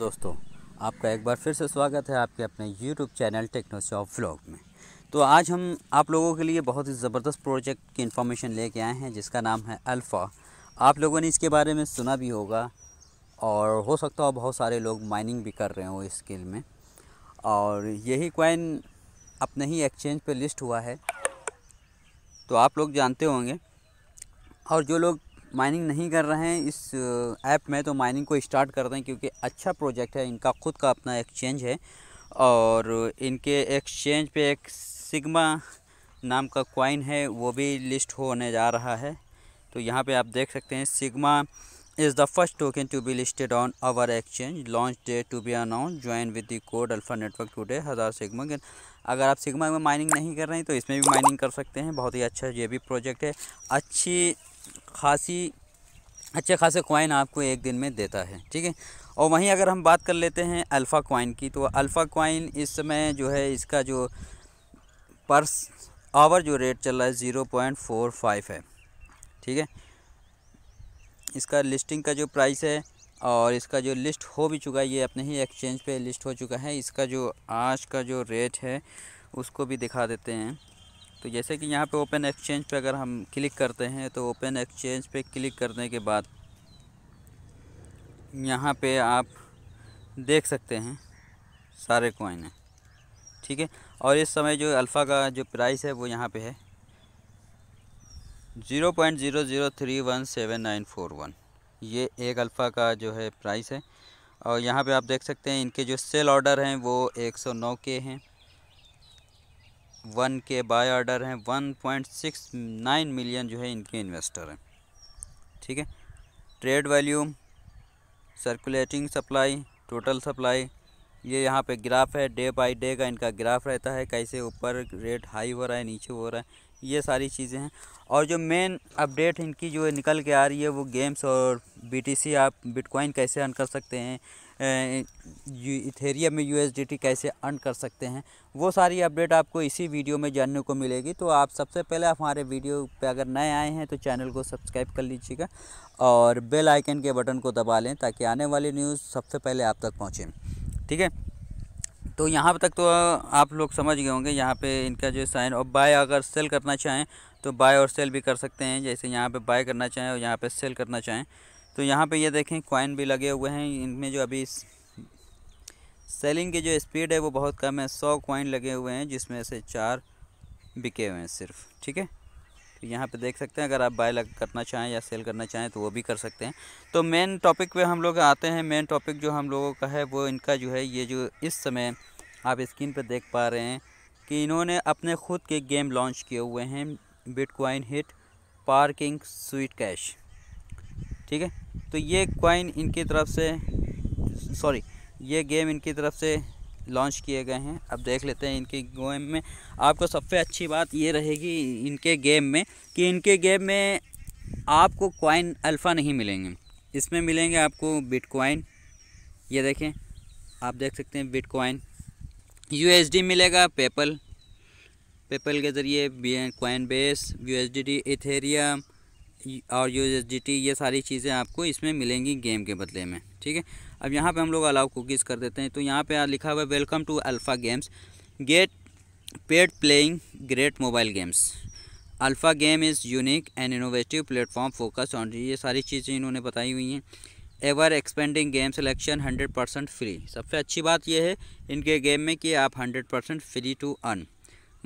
दोस्तों आपका एक बार फिर से स्वागत है आपके अपने YouTube channel techno shop vlog में तो आज हम आप लोगों के लिए बहुत ही ज़बरदस्त प्रोजेक्ट की इन्फॉर्मेशन लेके आए हैं जिसका नाम है अल्फ़ा आप लोगों ने इसके बारे में सुना भी होगा और हो सकता हो बहुत सारे लोग माइनिंग भी कर रहे हो इस स्किल में और यही क्वाइन अपने ही एक्सचेंज पर लिस्ट हुआ है तो आप लोग जानते होंगे और जो लोग माइनिंग नहीं कर रहे हैं इस ऐप में तो माइनिंग को स्टार्ट कर दें क्योंकि अच्छा प्रोजेक्ट है इनका खुद का अपना एक्सचेंज है और इनके एक्सचेंज पे एक सिग्मा नाम का कॉइन है वो भी लिस्ट होने जा रहा है तो यहाँ पे आप देख सकते हैं Sigma is the first token to be listed on our exchange launch day to be announce join with the code alpha network today हज़ार सिग्मा के अगर आप सिग्मा में माइनिंग नहीं कर रहे हैं तो इसमें भी माइनिंग कर सकते हैं बहुत ही अच्छा ये भी प्रोजेक्ट है अच्छी खासी अच्छे खासे कोइन आपको एक दिन में देता है ठीक है और वहीं अगर हम बात कर लेते हैं अल्फ़ा कोइन की तो अल्फ़ा क्वाइन इस समय जो है इसका जो पर्स आवर जो रेट चल रहा है ज़ीरो पॉइंट फोर फाइव है ठीक है इसका लिस्टिंग का जो प्राइस है और इसका जो लिस्ट हो भी चुका है ये अपने ही एक्सचेंज पे लिस्ट हो चुका है इसका जो आज का जो रेट है उसको भी दिखा देते हैं तो जैसे कि यहाँ पे ओपन एक्सचेंज पे अगर हम क्लिक करते हैं तो ओपन एक्सचेंज पे क्लिक करने के बाद यहाँ पे आप देख सकते हैं सारे कॉइन हैं ठीक है और इस समय जो अल्फ़ा का जो प्राइस है वो यहाँ पे है zero point zero zero three one seven nine four one ये एक अल्फ़ा का जो है प्राइस है और यहाँ पे आप देख सकते हैं इनके जो सेल ऑर्डर हैं वो एक सौ नौ के हैं वन के बाय ऑर्डर हैं one point six nine million जो है इनके इन्वेस्टर हैं ठीक है trade volume circulating supply total supply ये यहाँ पे ग्राफ है डे बाय डे का इनका ग्राफ रहता है कैसे ऊपर रेट हाई हो रहा है नीचे हो रहा है ये सारी चीज़ें हैं और जो मेन अपडेट इनकी जो निकल के आ रही है वो गेम्स और बी आप बिटकॉइन कैसे अर्न कर सकते हैं इथेरियम में यूएसडीटी कैसे अर्न कर सकते हैं वो सारी अपडेट आपको इसी वीडियो में जानने को मिलेगी तो आप सबसे पहले हमारे वीडियो पे अगर नए आए हैं तो चैनल को सब्सक्राइब कर लीजिएगा और बेल आइकन के बटन को दबा लें ताकि आने वाली न्यूज़ सबसे पहले आप तक पहुँचें ठीक है तो यहाँ तक तो आप लोग समझ गए होंगे यहाँ पे इनका जो साइन और बाय अगर सेल करना चाहें तो बाय और सेल भी कर सकते हैं जैसे यहाँ पे बाय करना चाहें और यहाँ पे सेल करना चाहें तो यहाँ पे ये देखें कॉइन भी लगे हुए हैं इनमें जो अभी सेलिंग की जो स्पीड है वो बहुत कम है सौ कॉइन लगे हुए हैं जिसमें से चार बिके हुए हैं सिर्फ ठीक है तो यहाँ पे देख सकते हैं अगर आप बाय करना चाहें या सेल करना चाहें तो वो भी कर सकते हैं तो मेन टॉपिक पे हम लोग आते हैं मेन टॉपिक जो हम लोगों का है वो इनका जो है ये जो इस समय आप स्क्रीन पर देख पा रहे हैं कि इन्होंने अपने खुद के गेम लॉन्च किए हुए हैं Bitcoin hit parking sweet cash ठीक है तो ये क्वाइन इनकी तरफ से सॉरी ये गेम इनकी तरफ से लॉन्च किए गए हैं अब देख लेते हैं इनके गेम में आपको सबसे अच्छी बात ये रहेगी इनके गेम में कि इनके गेम में आपको क्वाइन अल्फ़ा नहीं मिलेंगे इसमें मिलेंगे आपको बिटकॉइन ये देखें आप देख सकते हैं बिटकॉइन यूएसडी मिलेगा पेपल पेपल के ज़रिए Coinbase U S D Ethereum और टी ये सारी चीज़ें आपको इसमें मिलेंगी गेम के बदले में ठीक है अब यहाँ पे हम लोग अलाउ कुकीज़ कर देते हैं तो यहाँ पे लिखा हुआ है welcome to alpha games get paid playing great mobile games alpha game is unique and innovative platform focus on ये सारी चीज़ें इन्होंने बताई हुई हैं ever expanding game selection hundred percent free सबसे अच्छी बात यह है इनके गेम में कि आप hundred percent free to earn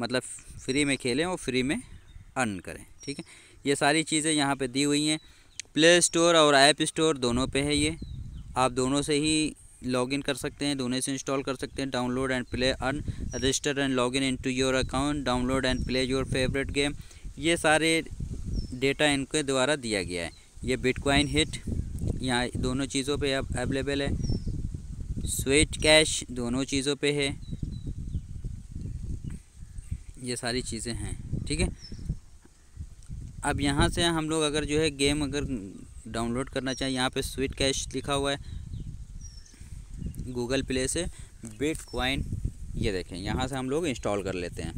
मतलब फ्री में खेलें और फ्री में अर्न करें ठीक है ये सारी चीज़ें यहाँ पे दी हुई हैं प्ले स्टोर और ऐप स्टोर दोनों पे है ये आप दोनों से ही लॉगिन कर सकते हैं दोनों से इंस्टॉल कर सकते हैं download and play earn register and login to your account download and play your favourite game ये सारे डेटा इनके द्वारा दिया गया है ये बिटकॉइन हिट यहाँ दोनों चीज़ों पर अवेलेबल है स्वेट कैश दोनों चीज़ों पे है ये सारी चीज़ें हैं ठीक है अब यहाँ से हम लोग अगर जो है गेम अगर डाउनलोड करना चाहें यहाँ पे स्वीट कैश लिखा हुआ है गूगल प्ले से बिट क्वाइन ये देखें यहाँ से हम लोग इंस्टॉल कर लेते हैं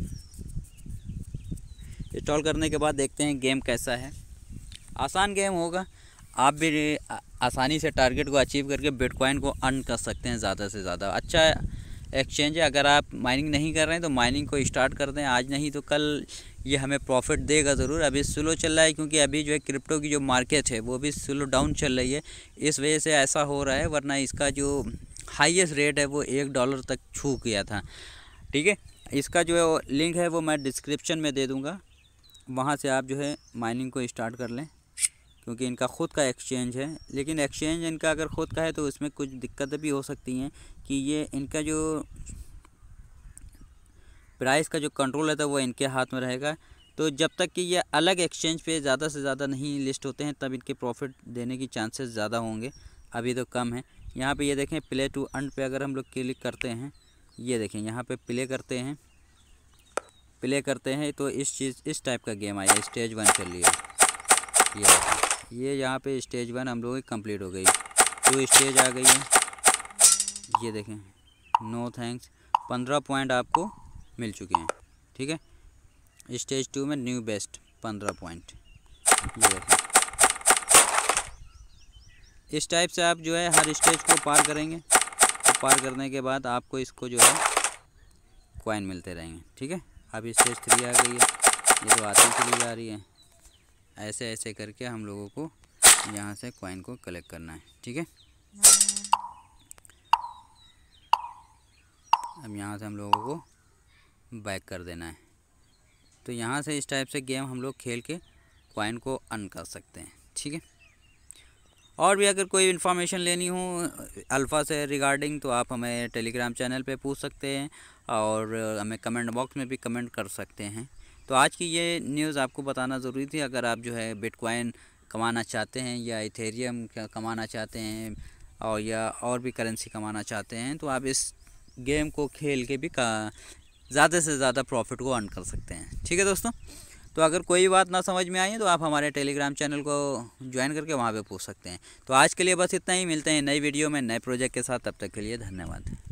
इंस्टॉल करने के बाद देखते हैं गेम कैसा है आसान गेम होगा आप भी आसानी से टारगेट को अचीव करके बिटकॉइन को अर्न कर सकते हैं ज़्यादा से ज़्यादा अच्छा एक्सचेंज है अगर आप माइनिंग नहीं कर रहे हैं तो माइनिंग को स्टार्ट कर दें आज नहीं तो कल ये हमें प्रॉफिट देगा ज़रूर अभी स्लो चल रहा है क्योंकि अभी जो है क्रिप्टो की जो मार्केट है वो भी स्लो डाउन चल रही है इस वजह से ऐसा हो रहा है वरना इसका जो हाईएस्ट रेट है वो एक डॉलर तक छू गया था ठीक है इसका जो है लिंक है वो मैं डिस्क्रिप्शन में दे दूँगा वहाँ से आप जो है माइनिंग को इस्टार्ट कर लें क्योंकि इनका खुद का एक्सचेंज है लेकिन एक्सचेंज इनका अगर खुद का है तो उसमें कुछ दिक्कतें भी हो सकती हैं कि ये इनका जो प्राइस का जो कंट्रोल रहता है वो इनके हाथ में रहेगा तो जब तक कि ये अलग एक्सचेंज पे ज़्यादा से ज़्यादा नहीं लिस्ट होते हैं तब इनके प्रॉफिट देने की चांसेस ज़्यादा होंगे अभी तो कम है यहाँ पे ये देखें प्ले टू अंड पे अगर हम लोग क्लिक करते हैं ये देखें यहाँ पे प्ले करते हैं प्ले करते हैं तो इस चीज़ इस टाइप का गेम आया स्टेज वन चल रही है ये ये यहाँ पर स्टेज वन हम लोगों की कंप्लीट हो गई तो स्टेज आ गई है ये देखें नो थैंक्स पंद्रह पॉइंट आपको मिल चुके हैं ठीक है स्टेज टू में न्यू बेस्ट पंद्रह पॉइंट इस टाइप से आप जो है हर स्टेज को पार करेंगे तो पार करने के बाद आपको इसको जो है कॉइन मिलते रहेंगे ठीक है अब स्टेज थ्री आ गई है ये तो आती चली जा रही है ऐसे ऐसे करके हम लोगों को यहाँ से कॉइन को कलेक्ट करना है ठीक है अब यहाँ से हम लोगों को बैक कर देना है तो यहाँ से इस टाइप से गेम हम लोग खेल के कॉइन को अन कर सकते हैं ठीक है और भी अगर कोई इन्फॉर्मेशन लेनी हो अल्फ़ा से रिगार्डिंग तो आप हमें टेलीग्राम चैनल पे पूछ सकते हैं और हमें कमेंट बॉक्स में भी कमेंट कर सकते हैं तो आज की ये न्यूज़ आपको बताना ज़रूरी थी अगर आप जो है बिटकॉइन कमाना चाहते हैं या इथेरियम कमाना चाहते हैं और या और भी करेंसी कमाना चाहते हैं तो आप इस गेम को खेल के भी ज़्यादा से ज़्यादा प्रॉफिट को अर्न कर सकते हैं ठीक है दोस्तों तो अगर कोई बात ना समझ में आई तो आप हमारे टेलीग्राम चैनल को ज्वाइन करके वहाँ पे पूछ सकते हैं तो आज के लिए बस इतना ही मिलते हैं नई वीडियो में नए प्रोजेक्ट के साथ तब तक के लिए धन्यवाद